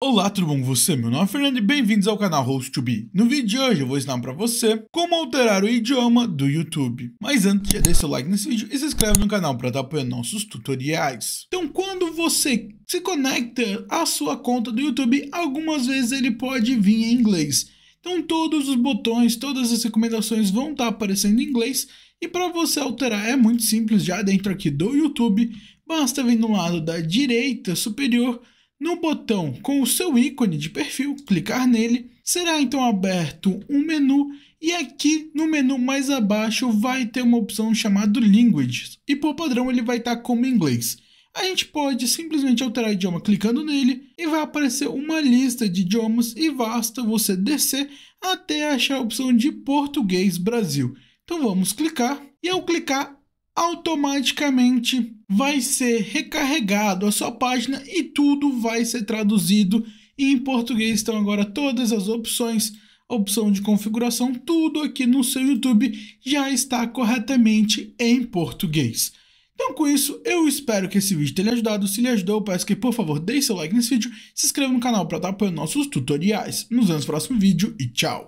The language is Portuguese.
Olá, tudo bom com você? Meu nome é Fernando e bem-vindos ao canal host No vídeo de hoje eu vou ensinar para você como alterar o idioma do YouTube. Mas antes, já deixa seu like nesse vídeo e se inscreve no canal para estar apoiando nossos tutoriais. Então, quando você se conecta à sua conta do YouTube, algumas vezes ele pode vir em inglês. Então, todos os botões, todas as recomendações vão estar aparecendo em inglês. E para você alterar é muito simples, já dentro aqui do YouTube, basta vir no lado da direita superior no botão com o seu ícone de perfil, clicar nele, será então aberto um menu e aqui no menu mais abaixo vai ter uma opção chamada Language e por padrão ele vai estar tá como inglês. A gente pode simplesmente alterar o idioma clicando nele e vai aparecer uma lista de idiomas e basta você descer até achar a opção de Português Brasil. Então vamos clicar e ao clicar automaticamente vai ser recarregado a sua página e tudo vai ser traduzido em português. Estão agora todas as opções, opção de configuração, tudo aqui no seu YouTube já está corretamente em português. Então com isso, eu espero que esse vídeo tenha ajudado. Se lhe ajudou, peço que por favor deixe seu like nesse vídeo, se inscreva no canal para estar apoiando nossos tutoriais. Nos vemos no próximo vídeo e tchau!